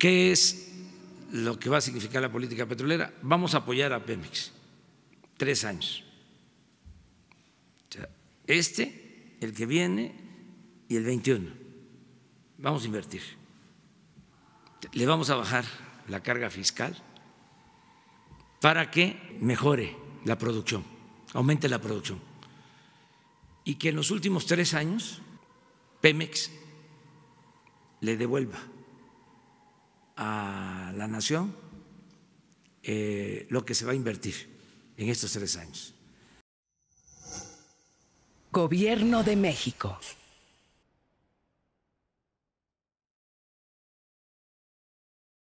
¿Qué es lo que va a significar la política petrolera? Vamos a apoyar a Pemex tres años. este, el que viene y el 21. Vamos a invertir. Le vamos a bajar la carga fiscal para que mejore la producción, aumente la producción. Y que en los últimos tres años Pemex le devuelva la nación eh, lo que se va a invertir en estos tres años. Gobierno de México.